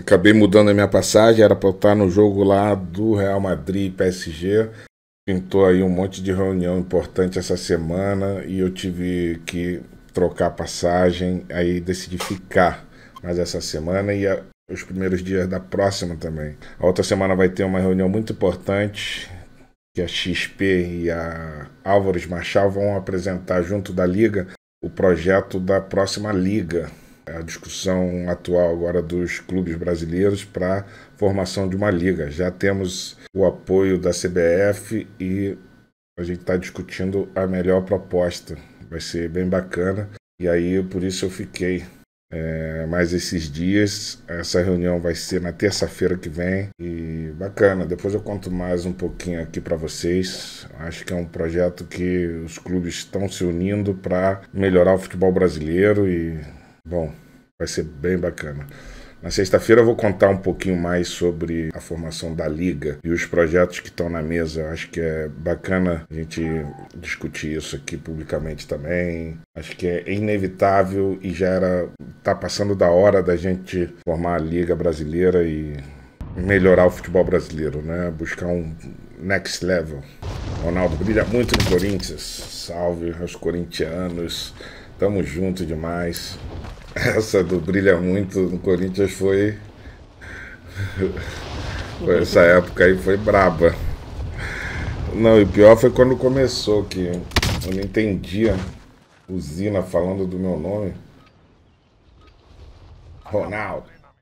acabei mudando a minha passagem, era para eu estar no jogo lá do Real Madrid PSG. Pintou aí um monte de reunião importante essa semana e eu tive que trocar passagem, aí decidi ficar mais essa semana e a, os primeiros dias da próxima também. A outra semana vai ter uma reunião muito importante que a XP e a Álvares Machado vão apresentar junto da liga o projeto da próxima liga, a discussão atual agora dos clubes brasileiros para formação de uma liga. Já temos o apoio da CBF e a gente está discutindo a melhor proposta. Vai ser bem bacana. E aí, por isso eu fiquei. É, mais esses dias, essa reunião vai ser na terça-feira que vem. E bacana, depois eu conto mais um pouquinho aqui para vocês. Acho que é um projeto que os clubes estão se unindo para melhorar o futebol brasileiro e Bom, vai ser bem bacana. Na sexta-feira eu vou contar um pouquinho mais sobre a formação da liga e os projetos que estão na mesa. Acho que é bacana a gente discutir isso aqui publicamente também. Acho que é inevitável e já era tá passando da hora da gente formar a liga brasileira e melhorar o futebol brasileiro, né? Buscar um next level. Ronaldo brilha muito no Corinthians. Salve aos corintianos. Tamo junto demais. Essa do brilha muito no Corinthians foi. Essa época aí foi braba. Não, e pior foi quando começou, que eu não entendia usina falando do meu nome. Ronaldo.